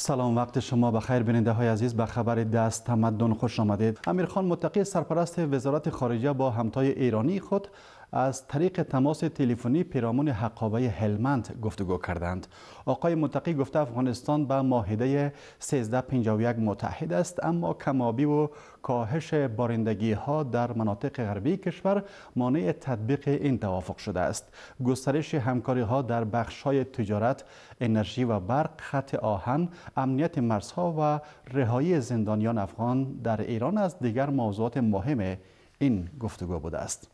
سلام وقت شما بخیر بیننده های عزیز به خبر دست تمدن خوش آمدید امیرخان متقی سرپرست وزارت خارجه با همتای ایرانی خود از طریق تماس تلفنی پیرامون حقابه هلمند گفتگو کردند آقای متقی گفته افغانستان به ماهده 1351 متحد است اما کمابی و کاهش بارندگی ها در مناطق غربی کشور مانع تطبیق این توافق شده است گسترش همکاری ها در بخش های تجارت انرژی و برق خط آهن امنیت مرزها و رهایی زندانیان افغان در ایران از دیگر موضوعات مهم این گفتگو بوده است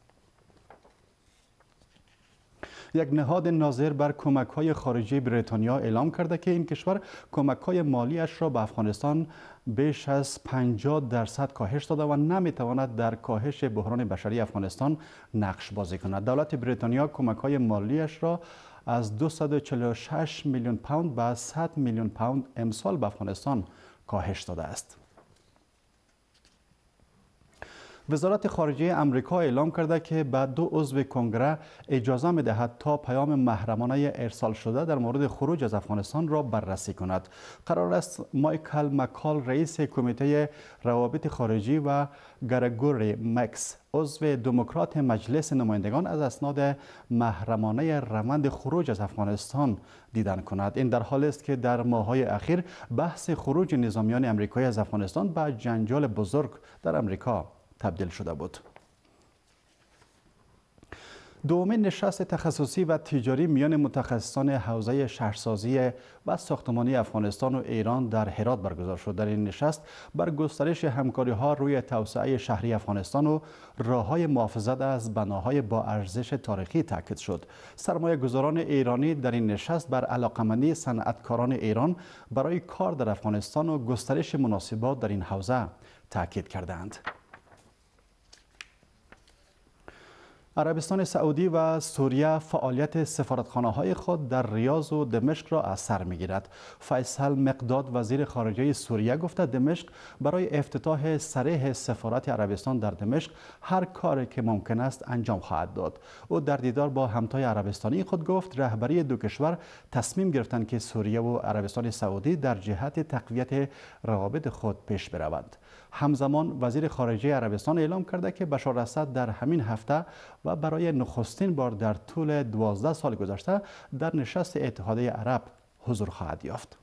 یک نهاد ناظر بر کمک های خارجی بریتانیا اعلام کرده که این کشور کمک های مالیش را به افغانستان بیش از 50 درصد کاهش داده و نمیتواند در کاهش بحران بشری افغانستان نقش بازی کند دولت بریتانیا کمک های مالیش را از 246 میلیون پوند به 100 میلیون پوند امسال به افغانستان کاهش داده است وزارت خارجه امریکا اعلام کرده که به دو عضو کنگره اجازه میدهد تا پیام محرمانه ارسال شده در مورد خروج از افغانستان را بررسی کند قرار است مایکل مکال رئیس کمیته روابط خارجی و گرگوری مکس عضو دموکرات مجلس نمایندگان از اسناد محرمانه روند خروج از افغانستان دیدن کند این در حال است که در ماههای اخیر بحث خروج نظامیان امریکایی از افغانستان به جنجال بزرگ در امریکا تبدیل شده بود دومین نشست تخصصی و تجاری میان متخصصان حوزه شهرسازی و ساختمانی افغانستان و ایران در هرات برگزار شد در این نشست بر گسترش همکاری ها روی توسعه شهری افغانستان و راه های محافظت از بناهای با ارزش تاریخی تاکید شد سرمایه گذاران ایرانی در این نشست بر علاقمندی صنعتکاران ایران برای کار در افغانستان و گسترش مناسبات در این حوزه تاکید کردند عربستان سعودی و سوریه فعالیت سفارتخانه های خود در ریاض و دمشق را از سر می گیرد. فیصل مقداد وزیر خارجه سوریه گفته دمشق برای افتتاح سریح سفارت عربستان در دمشق هر کاری که ممکن است انجام خواهد داد. او در دیدار با همتای عربستانی خود گفت رهبری دو کشور تصمیم گرفتند که سوریه و عربستان سعودی در جهت تقویت روابط خود پیش بروند. همزمان وزیر خارجه عربستان اعلام کرده که بشار اسد در همین هفته و برای نخستین بار در طول 12 سال گذشته در نشست اتحادیه عرب حضور خواهد یافت.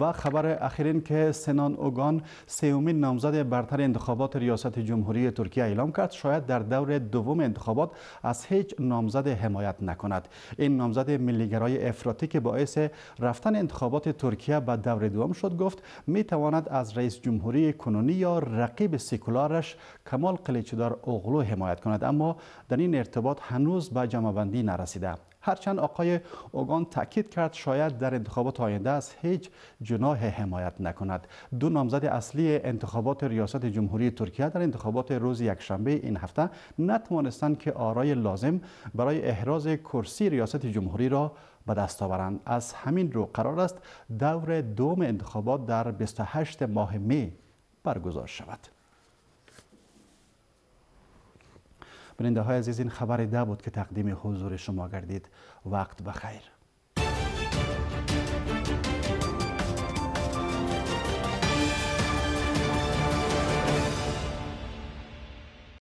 و خبر اخیرین که سنان اوگان سومین نامزد برتر انتخابات ریاست جمهوری ترکیه اعلام کرد شاید در دور دوم انتخابات از هیچ نامزد حمایت نکند این نامزد ملیگرای افراطی که باعث رفتن انتخابات ترکیه به دور دوم شد گفت می تواند از رئیس جمهوری کنونی یا رقیب سکولارش کمال قلیچدار اوغلو حمایت کند اما در این ارتباط هنوز به جمعبندی نرسیده هرچند آقای اوگان تاکید کرد شاید در انتخابات آینده از هیچ جناه حمایت نکند دو نامزد اصلی انتخابات ریاست جمهوری ترکیه در انتخابات روز یکشنبه این هفته نتوانستند که آرای لازم برای احراز کرسی ریاست جمهوری را به دست آورند از همین رو قرار است دور دوم انتخابات در 28 ماه می برگزار شود برنده های عزیز این خبر ده بود که تقدیم حضور شما گردید وقت بخیر